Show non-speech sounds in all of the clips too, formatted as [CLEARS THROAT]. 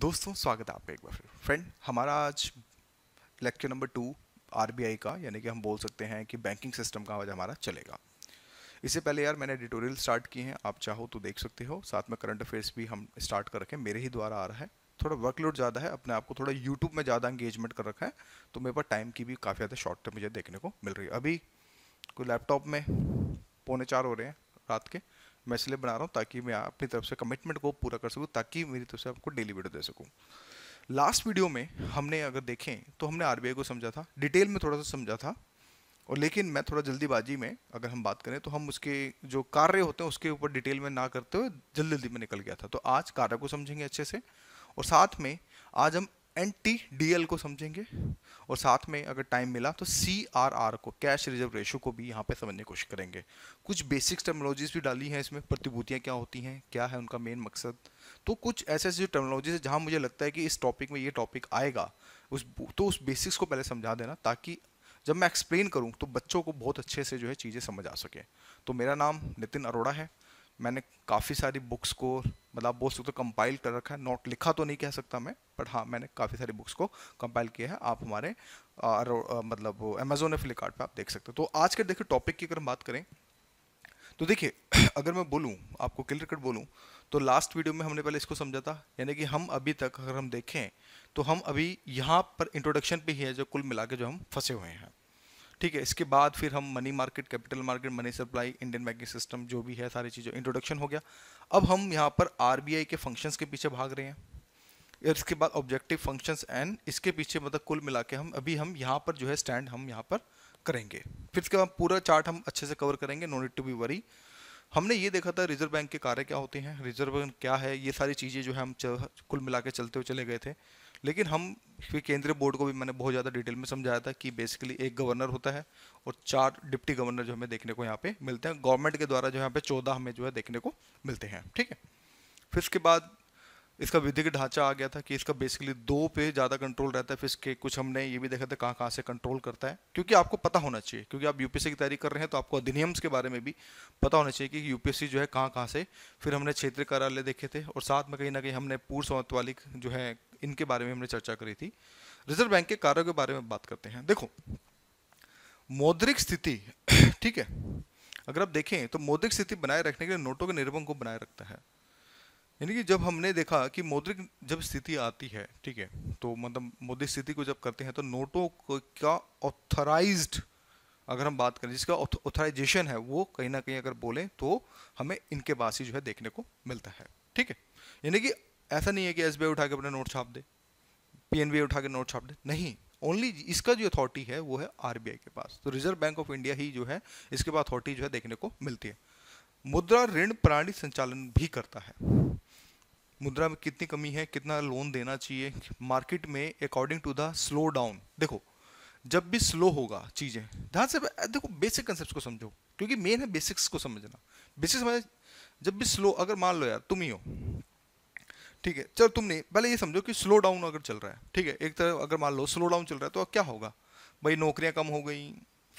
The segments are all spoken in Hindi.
दोस्तों स्वागत है आपका एक बार फिर फ्रेंड हमारा आज लेक्चर नंबर टू आरबीआई का यानी कि हम बोल सकते हैं कि बैंकिंग सिस्टम का आज हमारा चलेगा इससे पहले यार मैंने एडिटोरियल स्टार्ट किए हैं आप चाहो तो देख सकते हो साथ में करंट अफेयर्स भी हम स्टार्ट कर रखें मेरे ही द्वारा आ रहा है थोड़ा वर्कलोड ज़्यादा है अपने आप को थोड़ा यूट्यूब में ज़्यादा इंगेजमेंट कर रखा है तो मेरे पास टाइम की भी काफ़ी ज़्यादा शॉर्ट टर्म मुझे देखने को मिल रही है अभी कोई लैपटॉप में पौने चार हो रहे हैं रात के मैं इसलिए बना रहा हूँ ताकि मैं अपनी तरफ से कमिटमेंट को पूरा कर सकूँ ताकि मेरी तरफ से आपको डेली वीडियो दे सकूँ लास्ट वीडियो में हमने अगर देखें तो हमने आर को समझा था डिटेल में थोड़ा सा समझा था और लेकिन मैं थोड़ा जल्दीबाजी में अगर हम बात करें तो हम उसके जो कार्य होते हैं उसके ऊपर डिटेल में ना करते हुए जल्दी जल्दी में निकल गया था तो आज कार्य को समझेंगे अच्छे से और साथ में आज हम एन टी डी एल को समझेंगे और साथ में अगर टाइम मिला तो सी आर आर को कैश रिजर्व रेशो को भी यहाँ पे समझने की कोशिश करेंगे कुछ बेसिक्स टर्मोलॉजीज भी डाली हैं इसमें प्रतिभूतियाँ क्या होती हैं क्या है उनका मेन मकसद तो कुछ ऐसे ऐसे जो टर्मोलॉजीज है जहाँ मुझे लगता है कि इस टॉपिक में ये टॉपिक आएगा उस तो उस बेसिक्स को पहले समझा देना ताकि जब मैं एक्सप्लेन करूँ तो बच्चों को बहुत अच्छे से जो है चीज़ें समझ आ सकें तो मेरा नाम नितिन अरोड़ा है मैंने काफ़ी सारी बुक्स को मतलब आप बोल सकते हो कंपाइल कर रखा है नोट लिखा तो नहीं कह सकता मैं बट हाँ मैंने काफ़ी सारी बुक्स को कंपाइल किया है आप हमारे आ, आ, मतलब अमेजोन या फ्लिपकार्ट आप देख सकते हो तो आज के देखिए टॉपिक की अगर हम बात करें तो देखिए [CLEARS THROAT] अगर मैं बोलूँ आपको क्लियर कट बोलूँ तो लास्ट वीडियो में हमने पहले इसको समझा था यानी कि हम अभी तक अगर हम देखें तो हम अभी यहाँ पर इंट्रोडक्शन पे ही है जो कुल मिला के जो हम फंसे हुए हैं ठीक है इसके बाद फिर हम money market capital market money supply Indian banking system जो भी है सारी चीज़ें इंट्रोडक्शन हो गया अब हम यहाँ पर आर के फंक्शंस के पीछे भाग रहे हैं और इसके बाद ऑब्जेक्टिव फंक्शंस एंड इसके पीछे मतलब कुल मिला के हम अभी हम यहाँ पर जो है स्टैंड हम यहाँ पर करेंगे फिर इसके बाद पूरा चार्ट हम अच्छे से कवर करेंगे no need to be worry हमने ये देखा था रिजर्व बैंक के कार्य क्या होते हैं रिजर्व बैंक क्या है ये सारी चीज़ें जो है हम कुल मिला के चलते हुए चले गए थे लेकिन हम केंद्रीय बोर्ड को भी मैंने बहुत ज़्यादा डिटेल में समझाया था कि बेसिकली एक गवर्नर होता है और चार डिप्टी गवर्नर जो हमें देखने को यहाँ पे मिलते हैं गवर्नमेंट के द्वारा जो यहाँ पे चौदह हमें जो है देखने को मिलते हैं ठीक है फिर इसके बाद इसका विधिक ढांचा आ गया था कि इसका बेसिकली दो पे ज़्यादा कंट्रोल रहता है फिर इसके कुछ हमने ये भी देखा था कहाँ कहाँ से कंट्रोल करता है क्योंकि आपको पता होना चाहिए क्योंकि आप यूपीएससी की तैयारी कर रहे हैं तो आपको अधिनियम्स के बारे में भी पता होना चाहिए कि यूपीएससी जो है कहाँ कहाँ से फिर हमने क्षेत्रीय कार्यालय देखे थे और साथ में कहीं ना कहीं हमने पूर्व समत्वालिक जो है इनके बारे में हमने चर्चा करी थी रिजर्व बैंक के कार्यों के बारे में बात करते हैं देखो मौद्रिक स्थिति [CLEARS THROAT] ठीक है अगर आप देखें तो मौद्रिक स्थिति बनाए रखने के लिए नोटों के निर्भर को बनाए रखता है यानी कि जब हमने देखा कि मौद्रिक जब स्थिति आती है ठीक है तो मतलब मौद्रिक स्थिति को जब करते हैं तो नोटों का ऑथराइज अगर हम बात करें जिसका ऑथराइजेशन है वो कहीं ना कहीं अगर बोलें तो हमें इनके पास ही जो है देखने को मिलता है ठीक है यानी कि ऐसा नहीं है कि एस उठा के अपना नोट छाप दे पी उठा के नोट छाप दे नहीं ओनली इसका जो अथॉरिटी है वो है आरबीआई के पास तो रिजर्व बैंक ऑफ इंडिया ही जो है इसके पास अथॉरिटी जो है देखने को मिलती है मुद्रा ऋण प्रणाली संचालन भी करता है मुद्रा में कितनी कमी है कितना लोन देना चाहिए मार्केट में according to the slow down देखो जब भी स्लो होगा चीज़ें ध्यान से देखो बेसिक कंसेप्ट को समझो क्योंकि मेन है बेसिक्स को समझना बेसिक्स समझ जब भी स्लो अगर मान लो यार तुम ही हो ठीक है चलो तुमने पहले ये समझो कि स्लो डाउन अगर चल रहा है ठीक है एक तरह अगर मान लो स्लो डाउन चल रहा है तो क्या होगा भाई नौकरियाँ कम हो गई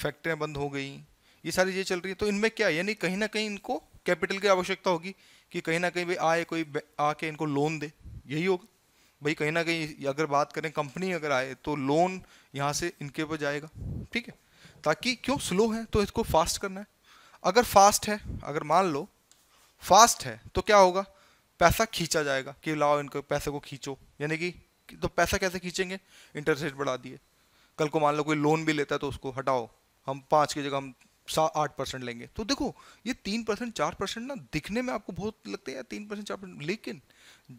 फैक्ट्रियाँ बंद हो गई ये सारी चीज़ें चल रही है तो इनमें क्या यानी कहीं ना कहीं इनको कैपिटल की आवश्यकता होगी कि कहीं ना कहीं भाई आए कोई आके इनको लोन दे यही होगा भाई कहीं ना कहीं अगर बात करें कंपनी अगर आए तो लोन यहाँ से इनके ऊपर जाएगा ठीक है ताकि क्यों स्लो है तो इसको फास्ट करना है अगर फास्ट है अगर मान लो फास्ट है तो क्या होगा पैसा खींचा जाएगा कि लाओ इनको पैसे को खींचो यानी कि तो पैसा कैसे खींचेंगे इंटरेस्ट रेट बढ़ा दिए कल को मान लो कोई लोन भी लेता है तो उसको हटाओ हम पाँच की जगह हम सात आठ परसेंट लेंगे तो देखो ये तीन परसेंट चार परसेंट ना दिखने में आपको बहुत लगते हैं तीन परसेंट चार परसेंट लेकिन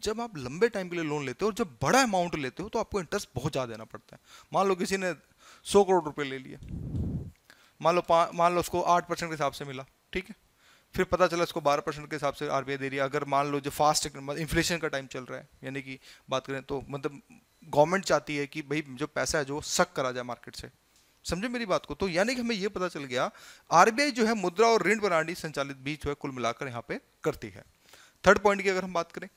जब आप लंबे टाइम के लिए लोन लेते हो और जब बड़ा अमाउंट लेते हो तो आपको इंटरेस्ट बहुत ज़्यादा देना पड़ता है मान लो किसी ने सौ करोड़ रुपये ले लिए मान लो मान लो उसको आठ परसेंट के हिसाब से मिला ठीक है फिर पता चला इसको बारह परसेंट के हिसाब से आर दे रही है अगर मान लो जो फास्ट इन्फ्लेशन मतलब का टाइम चल रहा है यानी कि बात करें तो मतलब गवर्नमेंट चाहती है कि भाई जो पैसा है जो सक करा जाए मार्केट से समझे मेरी बात को तो यानी कि हमें यह पता चल गया आरबीआई जो है मुद्रा और ऋण प्रणाली संचालित भी जो है कुल मिलाकर यहाँ पे करती है थर्ड पॉइंट की अगर हम बात करें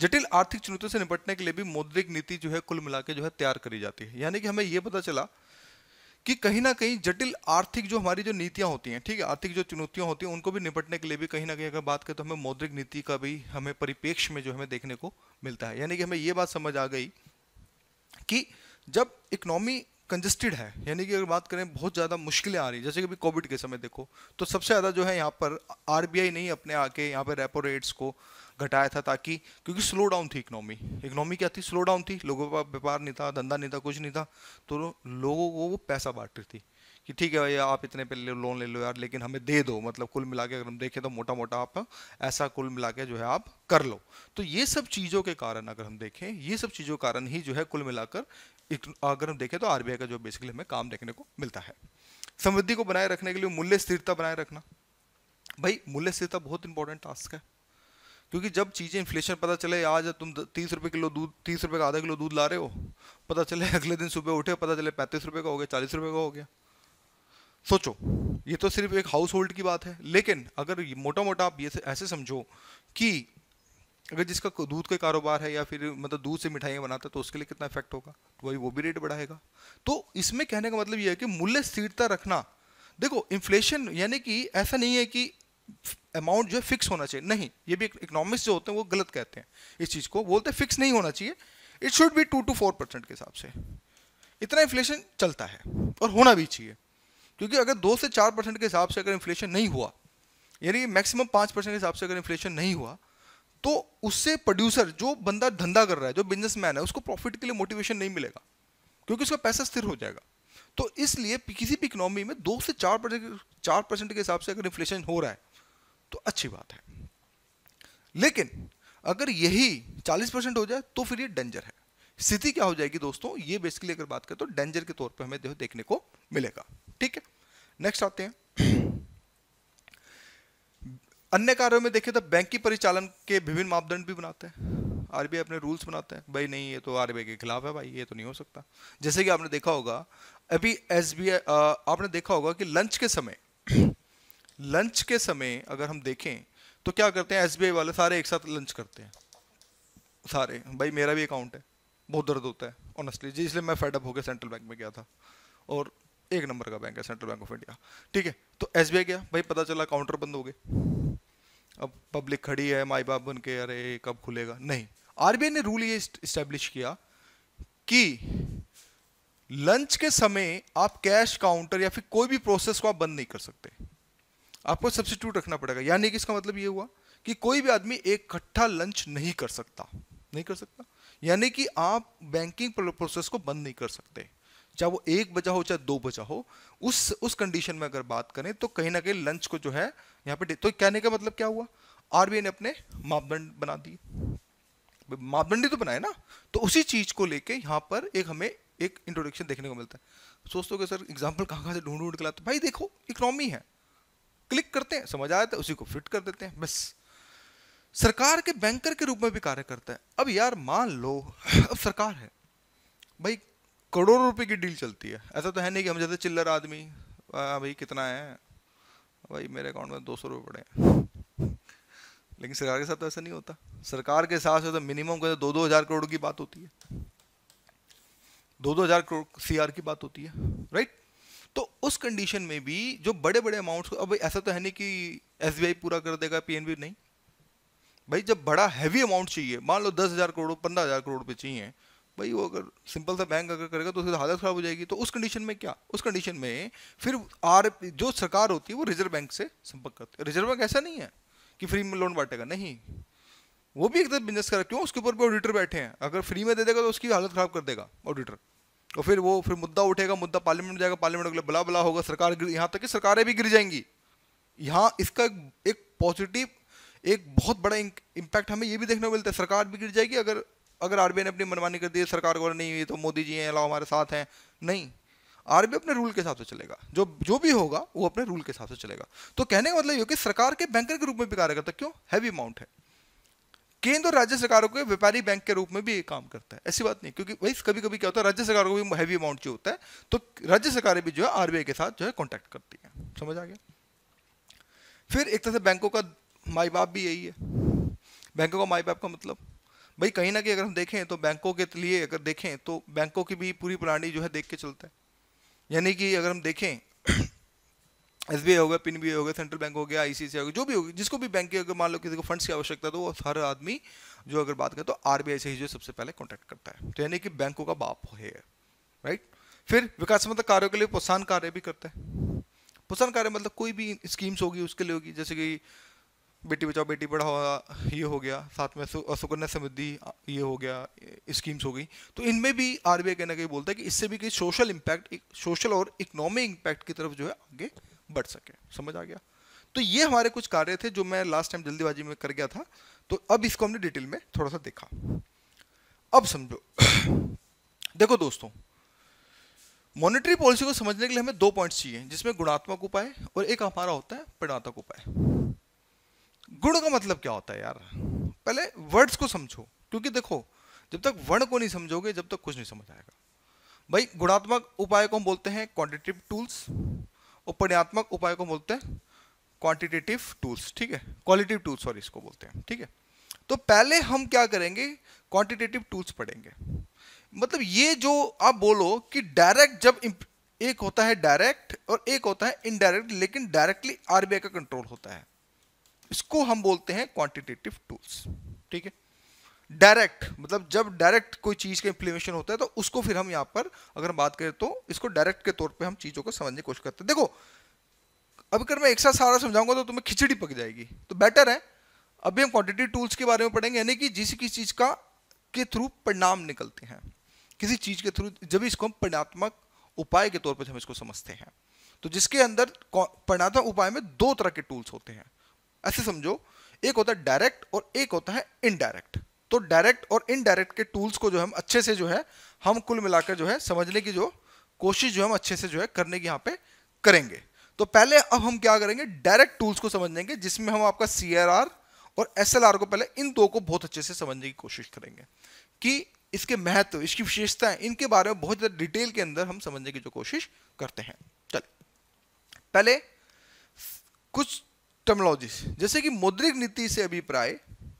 जटिल आर्थिक चुनौतियों से निपटने के लिए भी मौद्रिक नीति जो है कुल मिलाकर जो है तैयार करी जाती है यानी कि हमें यह पता चला कि कहीं ना कहीं जटिल आर्थिक जो हमारी जो नीतियां होती हैं ठीक है आर्थिक जो चुनौतियां होती हैं उनको भी निपटने के लिए भी कहीं ना कहीं अगर बात करें तो हमें मौद्रिक नीति का भी हमें परिपेक्ष में जो हमें देखने को मिलता है यानी कि हमें ये बात समझ आ गई कि जब इकोनॉमी कंजस्टेड है यानी कि अगर बात करें बहुत ज़्यादा मुश्किलें आ रही जैसे कि अभी कोविड के समय देखो तो सबसे ज़्यादा जो है यहाँ पर आर नहीं अपने आके यहाँ पर रेपो रेट्स को घटाया था ताकि क्योंकि स्लो डाउन थी इकनॉमी इकनॉमी क्या थी स्लो डाउन थी लोगों का व्यापार नहीं था धंधा नहीं था कुछ नहीं था तो लोगों को वो पैसा बांट रही थी कि ठीक है भैया आप इतने पे लोन ले लो यार लेकिन हमें दे दो मतलब कुल मिला के अगर हम देखें तो मोटा मोटा आप ऐसा कुल मिला के जो है आप कर लो तो ये सब चीज़ों के कारण अगर हम देखें ये सब चीज़ों के कारण ही जो है कुल मिलाकर अगर हम देखें तो आरबीआई का जो बेसिकली हमें काम देखने को मिलता है समृद्धि को बनाए रखने के लिए मूल्य स्थिरता बनाए रखना भाई मूल्य स्थिरता बहुत इंपॉर्टेंट टास्क है क्योंकि जब चीज़ें इन्फ्लेशन पता चले आज तुम तीस रुपये किलो दूध तीस रुपये का आधा किलो दूध ला रहे हो पता चले [LAUGHS] अगले दिन सुबह उठे पता चले पैंतीस रुपये का हो गया चालीस रुपये का हो गया सोचो ये तो सिर्फ एक हाउस होल्ड की बात है लेकिन अगर मोटा मोटा आप ये ऐसे समझो कि अगर जिसका दूध का कारोबार है या फिर मतलब दूध से मिठाइयाँ बनाता है तो उसके लिए कितना इफेक्ट होगा तो वही वो भी रेट बढ़ाएगा तो इसमें कहने का मतलब ये है कि मूल्य स्थिरता रखना देखो इन्फ्लेशन यानी कि ऐसा नहीं है कि अमाउंट जो है फिक्स होना चाहिए नहीं ये भी इकोनॉमिक्स जो होते हैं वो गलत कहते हैं इस चीज़ को बोलते हैं फिक्स नहीं होना चाहिए it should be two to four percent के हिसाब से इतना इन्फ्लेशन चलता है और होना भी चाहिए क्योंकि अगर दो से चार परसेंट के हिसाब से अगर इन्फ्लेशन नहीं हुआ यानी मैक्सिमम पाँच परसेंट के हिसाब से अगर इन्फ्लेशन नहीं हुआ तो उससे प्रोड्यूसर जो बंदा धंधा कर रहा है जो बिजनेसमैन है उसको प्रॉफिट के लिए मोटिवेशन नहीं मिलेगा क्योंकि उसका पैसा स्थिर हो जाएगा तो इसलिए किसी भी इकोनॉमी में दो से चार परसेंट चार परसेंट के हिसाब से अगर इन्फ्लेशन हो रहा है तो अच्छी बात है लेकिन अगर यही चालीस परसेंट हो जाए तो फिर ये डेंजर है स्थिति क्या हो जाएगी दोस्तों ये बेसिकली अगर बात करें तो डेंजर के तौर पर हमें देखने को मिलेगा ठीक है नेक्स्ट आते हैं अन्य कार्यों में देखिए तो बैंक की परिचालन के विभिन्न मापदंड भी बनाते हैं आरबीआई अपने रूल्स बनाते हैं भाई नहीं ये तो आरबीआई के खिलाफ है भाई ये तो नहीं हो सकता जैसे कि आपने देखा होगा अभी एस आपने देखा होगा कि लंच के समय लंच के समय अगर हम देखें तो क्या करते हैं एस वाले सारे एक साथ लंच करते हैं सारे भाई मेरा भी अकाउंट है बहुत दर्द होता है ऑनेस्टली जी इसलिए मैं फेडअप होकर सेंट्रल बैंक में गया था और एक नंबर का बैंक है सेंट्रल बैंक ऑफ इंडिया ठीक है तो एस गया भाई पता चला काउंटर बंद हो गए अब पब्लिक खड़ी है माई बाप बन के अरे कब खुलेगा नहीं आर ने रूल ये इस्टेब्लिश किया कि लंच के समय आप कैश काउंटर या फिर कोई भी प्रोसेस को आप बंद नहीं कर सकते आपको सब्सिट्यूट रखना पड़ेगा यानी कि इसका मतलब ये हुआ कि कोई भी आदमी एक इकट्ठा लंच नहीं कर सकता नहीं कर सकता यानी कि आप बैंकिंग प्रोसेस को बंद नहीं कर सकते चाहे वो एक बजा हो चाहे दो बजा हो उस उस कंडीशन में अगर बात करें तो कहीं ना कहीं लंच को जो है यहाँ पे तो कहने का मतलब क्या हुआ आरबीआई ने अपने मापदंड बना दिए मापदंड तो बनाए ना तो उसी चीज को लेके यहाँ पर एक हमें एक इंट्रोडक्शन देखने को मिलता है सोचते हो सर एग्जाम्पल कहाँ कहाँ से ढूंढ ढूंढ के तो भाई देखो इकोनॉमी है क्लिक करते हैं समझ आया था तो उसी को फिट कर देते हैं बस सरकार के बैंकर के रूप में भी कार्य करता है अब यार मान लो अब सरकार है भाई करोड़ों रुपए की डील चलती है ऐसा तो है नहीं कि हम जैसे चिल्लर आदमी भाई कितना है भाई मेरे अकाउंट में दो सौ रुपये पड़े हैं लेकिन सरकार के साथ तो ऐसा नहीं होता सरकार के साथ तो मिनिमम कहते दो दो हज़ार करोड़ की बात होती है दो दो हज़ार करोड़ सी की बात होती है राइट तो उस कंडीशन में भी जो बड़े बड़े अमाउंट्स अब ऐसा तो है नहीं कि एस पूरा कर देगा पी नहीं भाई जब बड़ा हैवी अमाउंट चाहिए मान लो दस हज़ार करोड़ पंद्रह हज़ार करोड़ पे चाहिए भाई वो अगर सिंपल सा बैंक अगर करेगा तो उसकी हालत ख़राब हो जाएगी तो उस कंडीशन में क्या उस कंडीशन में फिर आर जो सरकार होती है वो रिजर्व बैंक से संपर्क करती है रिजर्व बैंक ऐसा नहीं है कि फ्री में लोन बांटेगा नहीं वो भी एक तरह बिजनेस कर क्यों उसके ऊपर भी ऑडिटर बैठे हैं अगर फ्री में दे देगा तो उसकी हालत ख़राब कर देगा ऑडिटर और तो फिर वो फिर मुद्दा उठेगा मुद्दा पार्लियामेंट में जाएगा पार्लियामेंट अगले बला बला होगा सरकार यहाँ तक कि सरकारें भी गिर जाएंगी यहाँ इसका एक पॉजिटिव एक बहुत बड़ा इम्पैक्ट हमें ये भी देखने को मिलता है सरकार भी गिर जाएगी अगर अगर आर ने अपनी मनमानी कर दी है सरकार को नहीं हुई तो मोदी जी हैं अलाव हमारे साथ हैं नहीं आर अपने रूल के हिसाब से चलेगा जो जो भी होगा वो अपने रूल के हिसाब से चलेगा तो कहने का मतलब ये कि सरकार के बैंकर के रूप में भी कार्य करता है क्यों हैवी अमाउंट है केंद्र और राज्य सरकारों के व्यापारी बैंक के रूप में भी काम करता है ऐसी बात नहीं क्योंकि वही कभी कभी क्या होता है राज्य सरकारों को भी हैवी अमाउंट जो होता है तो राज्य सरकारें भी जो है आर के साथ जो है कॉन्टैक्ट करती है समझ आ गया फिर एक तरह से बैंकों का माई बाप भी यही है बैंकों का माई बाप का मतलब भाई कहीं ना कहीं अगर हम देखें तो बैंकों के लिए अगर देखें तो बैंकों की भी पूरी प्रणाली जो है देख के चलता है यानी कि अगर हम देखें [CLEARS THROAT] एस बी हो गया पिन बी हो गया सेंट्रल बैंक हो गया आई सी हो गया जो भी होगी जिसको भी बैंक की अगर मान लो किसी को फंड्स की आवश्यकता तो वो हर आदमी जो अगर बात करें तो आर से ही जो सबसे पहले कॉन्टैक्ट करता है तो यानी कि बैंकों का बाप है राइट फिर विकासात्मक कार्यों के लिए प्रोत्साहन कार्य भी करता है प्रोत्साहन कार्य मतलब कोई भी स्कीम्स होगी उसके लिए होगी जैसे कि बेटी बचाओ बेटी पढ़ाओ ये हो गया साथ में सुकन्या समृद्धि ये हो गया स्कीम्स हो गई तो इनमें भी आर बी आई कहना कहीं बोलता है कि इससे भी कि सोशल इम्पैक्ट सोशल और इकोनॉमिक इम्पैक्ट की तरफ जो है आगे बढ़ सके समझ आ गया तो ये हमारे कुछ कार्य थे जो मैं लास्ट टाइम जल्दीबाजी में कर गया था तो अब इसको हमने डिटेल में थोड़ा सा देखा अब समझो देखो दोस्तों मॉनेटरी पॉलिसी को समझने के लिए हमें दो पॉइंट्स चाहिए जिसमें गुणात्मक उपाय और एक हमारा होता है परिणात्मक उपाय गुण का मतलब क्या होता है यार पहले वर्ड्स को समझो क्योंकि देखो जब तक वर्ण को नहीं समझोगे जब तक कुछ नहीं समझ आएगा भाई गुणात्मक उपाय को हम बोलते हैं क्वांटिटेटिव टूल्स और उपाय को बोलते हैं क्वांटिटेटिव टूल्स ठीक है क्वालिटिव टूल्स सॉरी इसको बोलते हैं ठीक है तो पहले हम क्या करेंगे क्वांटिटेटिव टूल्स पढ़ेंगे मतलब ये जो आप बोलो कि डायरेक्ट जब एक होता है डायरेक्ट और एक होता है इनडायरेक्ट लेकिन डायरेक्टली आरबीआई का कंट्रोल होता है इसको हम बोलते हैं क्वांटिटेटिव टूल्स ठीक है डायरेक्ट मतलब जब डायरेक्ट कोई चीज का इंप्लीमेशन होता है तो उसको फिर हम यहां पर अगर हम बात करें तो इसको डायरेक्ट के तौर पे हम चीजों को समझने की कोशिश करते हैं देखो अब अगर मैं एक साथ सारा समझाऊंगा तो तुम्हें खिचड़ी पक जाएगी तो बेटर है अभी हम क्वांटिटी टूल्स के बारे में पढ़ेंगे यानी कि जिस किसी चीज का के थ्रू परिणाम निकलते हैं किसी चीज के थ्रू जब इसको हम परिणात्मक उपाय के तौर पर हम इसको समझते हैं तो जिसके अंदर परिणात्मक उपाय में दो तरह के टूल्स होते हैं ऐसे समझो एक होता है डायरेक्ट और एक होता है इनडायरेक्ट तो डायरेक्ट और इनडायरेक्ट के टूल्स को जो हम अच्छे से जो है हम कुल मिलाकर जो है समझने की जो कोशिश जो हम अच्छे से जो है करने की यहाँ पे करेंगे तो पहले अब हम क्या करेंगे डायरेक्ट टूल्स को समझेंगे जिसमें हम आपका सी और एस को पहले इन दो को बहुत अच्छे से समझने की कोशिश करेंगे कि इसके महत्व इसकी विशेषताएं इनके बारे में बहुत ज़्यादा डिटेल के अंदर हम समझने की जो कोशिश करते हैं चलिए पहले कुछ टर्मोलॉजी जैसे कि मौद्रिक नीति से अभिप्राय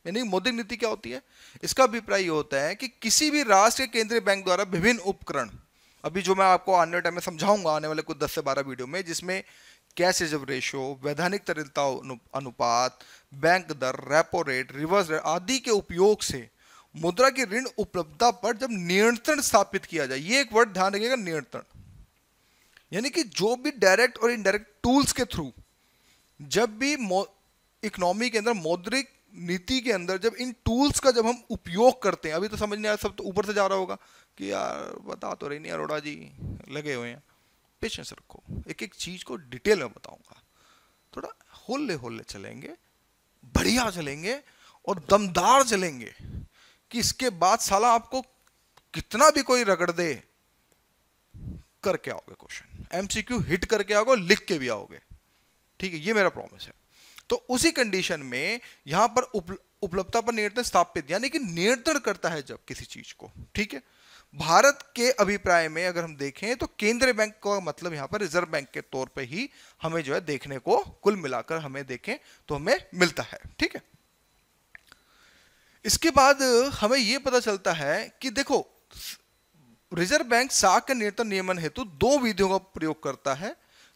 यानी मौद्रिक नीति क्या होती है इसका अभिप्राय ये होता है कि किसी भी राष्ट्र के केंद्रीय बैंक द्वारा विभिन्न उपकरण अभी जो मैं आपको आने वाले टाइम में समझाऊंगा आने वाले कुछ 10 से 12 वीडियो में जिसमें कैश रिजर्व रेशो वैधानिक तरलता अनुपात बैंक दर रेपो रेट रिवर्स रेट आदि के उपयोग से मुद्रा की ऋण उपलब्धता पर जब नियंत्रण स्थापित किया जाए ये एक वर्ड ध्यान रखिएगा नियंत्रण यानी कि जो भी डायरेक्ट और इनडायरेक्ट टूल्स के थ्रू जब भी इकोनॉमी के अंदर मौद्रिक नीति के अंदर जब इन टूल्स का जब हम उपयोग करते हैं अभी तो समझ नहीं आया सब तो ऊपर से जा रहा होगा कि यार बता तो रही नहीं अरोड़ा जी लगे हुए हैं पेशेंस रखो एक एक चीज़ को डिटेल में बताऊंगा थोड़ा होल्ले होल्ले चलेंगे बढ़िया चलेंगे और दमदार चलेंगे कि इसके बाद साला आपको कितना भी कोई रगड़ दे करके आओगे क्वेश्चन एमसीक्यू हिट करके आओगे लिख के भी आओगे ठीक है ये मेरा प्रॉमिस है तो उसी कंडीशन में यहां पर उपलब्धता पर नियंत्रण स्थापित यानी कि नियंत्रण करता है जब किसी चीज को ठीक है भारत के अभिप्राय में अगर हम देखें तो केंद्रीय बैंक का मतलब यहां पर रिजर्व बैंक के तौर पे ही हमें जो है देखने को कुल मिलाकर हमें देखें तो हमें मिलता है ठीक है इसके बाद हमें यह पता चलता है कि देखो रिजर्व बैंक साख के नियंत्रण नियमन हेतु दो विधियों का प्रयोग करता है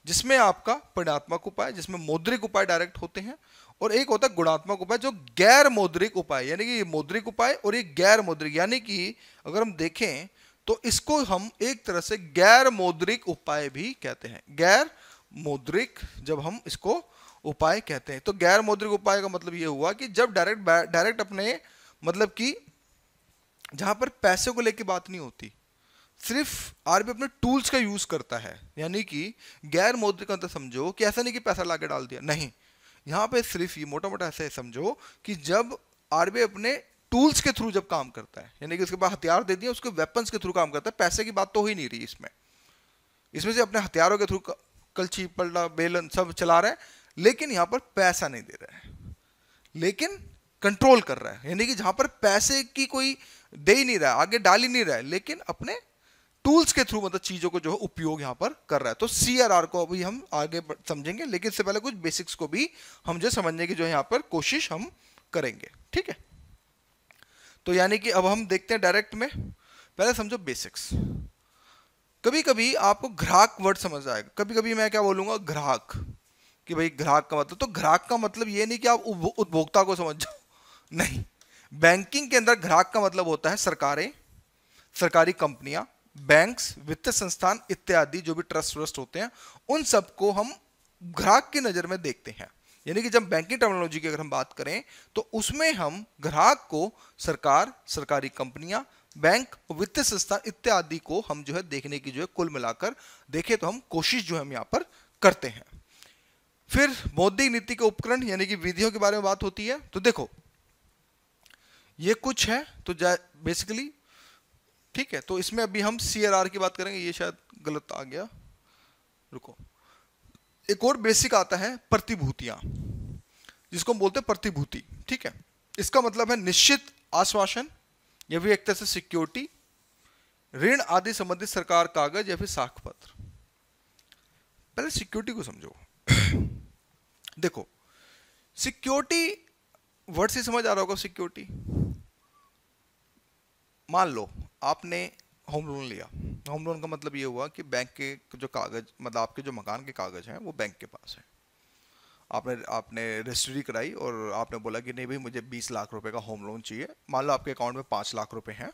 जिसमें आपका परिणात्मक उपाय जिसमें मौद्रिक उपाय डायरेक्ट होते हैं और एक होता है गुणात्मक उपाय जो गैर मौद्रिक उपाय यानी कि मौद्रिक उपाय और ये गैर मौद्रिक यानी कि अगर हम देखें तो इसको हम एक तरह से गैर मौद्रिक उपाय भी कहते हैं गैर मौद्रिक जब हम इसको उपाय कहते हैं तो गैर मौद्रिक उपाय का मतलब ये हुआ कि जब डायरेक्ट डायरेक्ट अपने मतलब कि जहां पर पैसे को लेकर बात नहीं होती सिर्फ आरबी अपने टूल्स का यूज़ करता है यानी कि गैर मौद्रिक अंतर समझो कि ऐसा नहीं कि पैसा ला डाल दिया नहीं यहाँ पे सिर्फ ये मोटा मोटा ऐसा समझो कि जब आरबीआई अपने टूल्स के थ्रू जब काम करता है यानी कि उसके पास हथियार दे दिए उसके वेपन्स के थ्रू काम करता है पैसे की बात तो हो ही नहीं रही इसमें इसमें से अपने हथियारों के थ्रू कलछी पलटा बेलन सब चला रहा है लेकिन यहाँ पर पैसा नहीं दे रहा है लेकिन कंट्रोल कर रहा है यानी कि जहाँ पर पैसे की कोई दे ही नहीं रहा है आगे डाल ही नहीं रहा है लेकिन अपने टूल्स के थ्रू मतलब चीजों को जो है उपयोग यहां पर कर रहा है तो सी को अभी हम आगे समझेंगे लेकिन इससे पहले कुछ बेसिक्स को भी हम जो समझने की जो है यहां पर कोशिश हम करेंगे ठीक है तो यानी कि अब हम देखते हैं डायरेक्ट में पहले समझो बेसिक्स कभी कभी आपको ग्राहक वर्ड समझ आएगा कभी कभी मैं क्या बोलूंगा ग्राहक कि भाई ग्राहक का मतलब तो ग्राहक का मतलब ये नहीं कि आप उपभोक्ता को समझ जाओ नहीं बैंकिंग के अंदर ग्राहक का मतलब होता है सरकारें सरकारी कंपनियां बैंक्स वित्तीय संस्थान इत्यादि जो भी ट्रस्ट व्रस्ट होते हैं उन सबको हम ग्राहक की नज़र में देखते हैं यानी कि जब बैंकिंग टेक्नोलॉजी की अगर हम बात करें तो उसमें हम ग्राहक को सरकार सरकारी कंपनियां बैंक वित्तीय संस्थान इत्यादि को हम जो है देखने की जो है कुल मिलाकर देखें तो हम कोशिश जो है हम यहाँ पर करते हैं फिर बौद्धिक नीति के उपकरण यानी कि विधियों के बारे में बात होती है तो देखो ये कुछ है तो बेसिकली ठीक है तो इसमें अभी हम सी की बात करेंगे ये शायद गलत आ गया रुको एक और बेसिक आता है प्रतिभूतियां जिसको हम बोलते हैं प्रतिभूति ठीक है इसका मतलब है निश्चित आश्वासन या भी एक तरह से सिक्योरिटी ऋण आदि संबंधित सरकार कागज या फिर साख पत्र पहले सिक्योरिटी को समझो [COUGHS] देखो सिक्योरिटी वर्ड से समझ आ रहा होगा सिक्योरिटी मान लो आपने होम लोन लिया होम लोन का मतलब ये हुआ कि बैंक के जो कागज मतलब आपके जो मकान के कागज़ हैं वो बैंक के पास हैं आपने आपने रजिस्ट्री कराई और आपने बोला कि नहीं भाई मुझे बीस लाख रुपए का होम लोन चाहिए मान लो आपके अकाउंट में पाँच लाख रुपए हैं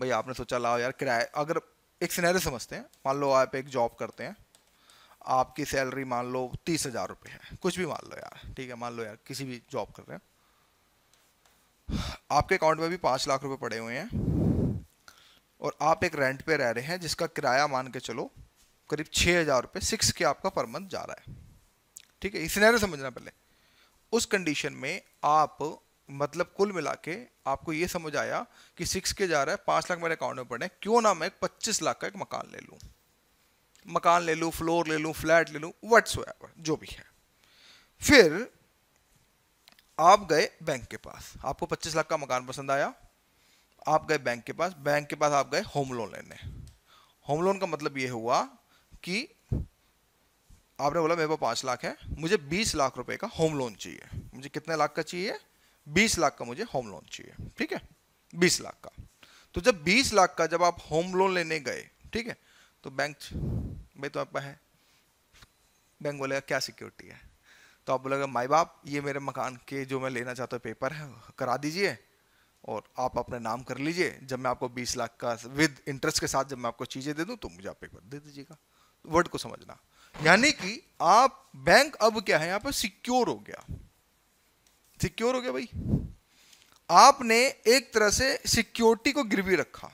भाई आपने सोचा लाओ यार किराया अगर एक सिनेरियो समझते हैं मान लो आप एक जॉब करते हैं आपकी सैलरी मान लो तीस हज़ार रुपये है कुछ भी मान लो यार ठीक है मान लो यार किसी भी जॉब कर रहे हैं आपके अकाउंट में भी पाँच लाख रुपये पड़े हुए हैं और आप एक रेंट पे रह रहे हैं जिसका किराया मान के चलो करीब छः हज़ार रुपये सिक्स के आपका पर मंथ जा रहा है ठीक है इसने समझना पहले उस कंडीशन में आप मतलब कुल मिला के आपको ये समझ आया कि सिक्स के जा रहा है पाँच लाख मेरे अकाउंट में पड़े क्यों ना मैं पच्चीस लाख का एक मकान ले लूँ मकान ले लूँ फ्लोर ले लूँ फ्लैट ले लूँ वट्स जो भी है फिर आप गए बैंक के पास आपको पच्चीस लाख का मकान पसंद आया आप गए बैंक के पास बैंक के पास आप गए होम लोन लेने होम लोन का मतलब ये हुआ कि आपने बोला मेरे पास पाँच लाख है मुझे बीस लाख रुपए का होम लोन चाहिए मुझे कितने लाख का चाहिए बीस लाख का मुझे होम लोन चाहिए ठीक है बीस लाख का तो जब बीस लाख का जब आप होम लोन लेने गए ठीक है तो बैंक भाई तो आपका है बैंक बोलेगा क्या सिक्योरिटी है तो आप बोलेगा माई बाप ये मेरे मकान के जो मैं लेना चाहता हूँ पेपर है करा दीजिए और आप अपना नाम कर लीजिए जब मैं आपको 20 लाख का विद इंटरेस्ट के साथ जब मैं आपको चीज़ें दे दूं तो मुझे आप एक बार दे दीजिएगा वर्ड तो को समझना यानी कि आप बैंक अब क्या है यहाँ पर सिक्योर हो गया सिक्योर हो गया भाई आपने एक तरह से सिक्योरिटी को गिरवी रखा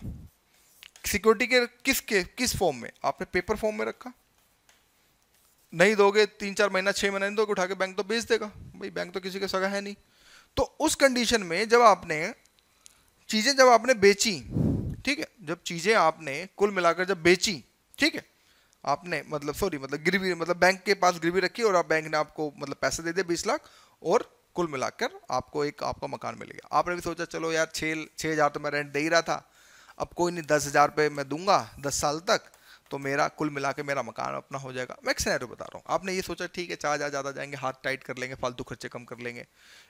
सिक्योरिटी के किस के किस फॉर्म में आपने पेपर फॉर्म में रखा नहीं दोगे तीन चार महीना छह महीना नहीं दोगे उठा के बैंक तो बेच देगा भाई बैंक तो किसी का सगा है नहीं तो उस कंडीशन में जब आपने चीज़ें जब आपने बेची ठीक है जब चीज़ें आपने कुल मिलाकर जब बेची ठीक है आपने मतलब सॉरी मतलब गिरवी मतलब बैंक के पास गिरवी रखी और आप बैंक ने आपको मतलब पैसे दे दिए बीस लाख और कुल मिलाकर आपको एक आपका मकान मिल गया आपने भी सोचा चलो यार छः छः हज़ार तो मैं रेंट दे ही रहा था अब कोई नहीं दस हज़ार रुपये मैं दूंगा दस साल तक तो मेरा कुल मिला के मेरा मकान अपना हो जाएगा मैं एक सिनेरियो बता रहा हूँ आपने ये सोचा ठीक है चार हज़ार ज़्यादा जाएंगे हाथ टाइट कर लेंगे फालतू खर्चे कम कर लेंगे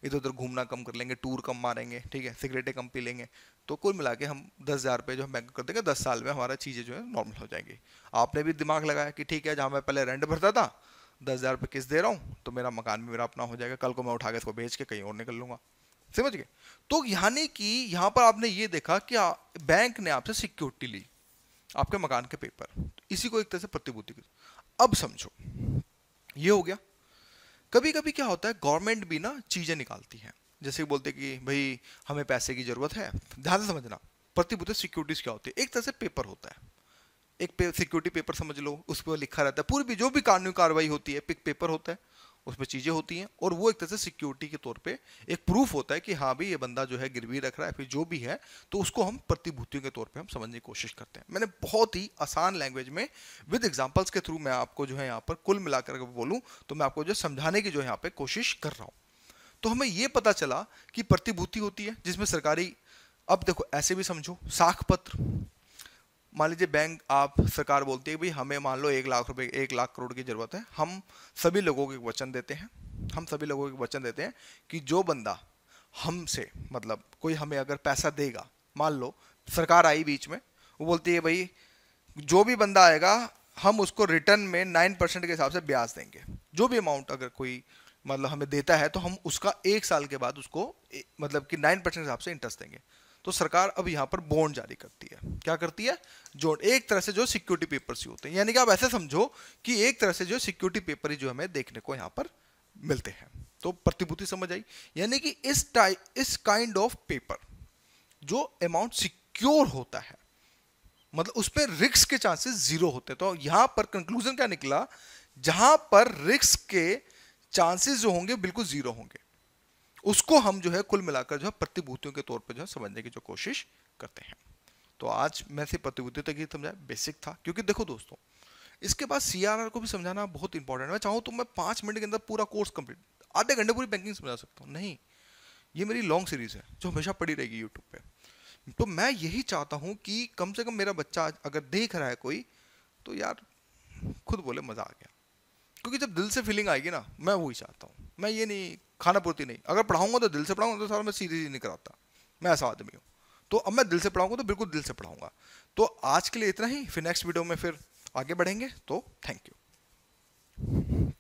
इधर उधर घूमना कम कर लेंगे टूर कम मारेंगे ठीक है सिगरेटें कम पी लेंगे तो कुल मिला के हम दस हज़ार रुपये जो हम बैंक कर देंगे दस साल में हमारा चीज़ें जो है नॉर्मल हो जाएंगी आपने भी दिमाग लगाया कि ठीक है जहाँ मैं पहले रेंट भरता था दस हज़ार रुपये किस्त दे रहा हूँ तो मेरा मकान भी मेरा अपना हो जाएगा कल को मैं उठा के इसको बेच के कहीं और निकल लूँगा समझ गए तो यानी कि यहाँ पर आपने ये देखा कि बैंक ने आपसे सिक्योरिटी ली आपके मकान के पेपर इसी को एक तरह से प्रतिभूति अब समझो ये हो गया कभी कभी क्या होता है गवर्नमेंट भी ना चीज़ें निकालती है जैसे बोलते कि भाई हमें पैसे की ज़रूरत है ध्यान से समझना प्रतिभूति सिक्योरिटीज़ क्या होती है एक तरह से पेपर होता है एक पे, सिक्योरिटी पेपर समझ लो उस पर लिखा रहता है पूरी भी जो भी कानूनी कार्रवाई होती है पिक पेपर होता है उसमें चीज़ें होती हैं और वो एक तरह से सिक्योरिटी के तौर पे एक प्रूफ होता है कि हाँ भाई ये बंदा जो है गिरवी रख रहा है फिर जो भी है तो उसको हम प्रतिभूतियों के तौर पे हम समझने की कोशिश करते हैं मैंने बहुत ही आसान लैंग्वेज में विद एग्जाम्पल्स के थ्रू मैं आपको जो है यहाँ पर कुल मिलाकर अगर बोलूँ तो मैं आपको जो समझाने की जो है यहाँ पर कोशिश कर रहा हूँ तो हमें ये पता चला कि प्रतिभूति होती है जिसमें सरकारी अब देखो ऐसे भी समझो साख पत्र मान लीजिए बैंक आप सरकार बोलती है भाई हमें मान लो एक लाख रुपए एक लाख करोड़ की ज़रूरत है हम सभी लोगों को एक वचन देते हैं हम सभी लोगों को वचन देते हैं कि जो बंदा हमसे मतलब कोई हमें अगर पैसा देगा मान लो सरकार आई बीच में वो बोलती है भाई जो भी बंदा आएगा हम उसको रिटर्न में नाइन परसेंट के हिसाब से ब्याज देंगे जो भी अमाउंट अगर कोई मतलब हमें देता है तो हम उसका एक साल के बाद उसको मतलब कि नाइन परसेंट हिसाब से इंटरेस्ट देंगे तो सरकार अब यहाँ पर बॉन्ड जारी करती है क्या करती है जो एक तरह से जो सिक्योरिटी पेपर्स ही होते हैं यानी कि आप ऐसे समझो कि एक तरह से जो सिक्योरिटी पेपर ही जो हमें देखने को यहाँ पर मिलते हैं तो प्रतिभूति समझ आई यानी कि इस टाइप इस काइंड ऑफ पेपर जो अमाउंट सिक्योर होता है मतलब उस पर रिक्स के चांसेस जीरो होते हैं तो यहां पर कंक्लूजन क्या निकला जहां पर रिक्स के चांसेस जो होंगे बिल्कुल जीरो होंगे उसको हम जो है कुल मिलाकर जो है प्रतिभूतियों के तौर पर जो है समझने की जो कोशिश करते हैं तो आज मैं सिर्फ प्रतिभूति तक ही समझाया बेसिक था क्योंकि देखो दोस्तों इसके बाद सी को भी समझाना बहुत इंपॉर्टेंट है मैं चाहूँ तो मैं पाँच मिनट के अंदर पूरा कोर्स कंप्लीट आधे घंटे पूरी बैंकिंग समझा सकता हूँ नहीं ये मेरी लॉन्ग सीरीज है जो हमेशा पड़ी रहेगी यूट्यूब पे तो मैं यही चाहता हूँ कि कम से कम मेरा बच्चा अगर देख रहा है कोई तो यार खुद बोले मज़ा आ गया क्योंकि जब दिल से फीलिंग आएगी ना मैं वही चाहता हूँ मैं ये नहीं खाना पूर्ति नहीं अगर पढ़ाऊंगा तो दिल से पढ़ाऊंगा तो सारा मैं सीधे सीधे नहीं कराता मैं ऐसा आदमी हूँ तो अब मैं दिल से पढ़ाऊंगा तो बिल्कुल दिल से पढ़ाऊंगा तो आज के लिए इतना ही फिर नेक्स्ट वीडियो में फिर आगे बढ़ेंगे तो थैंक यू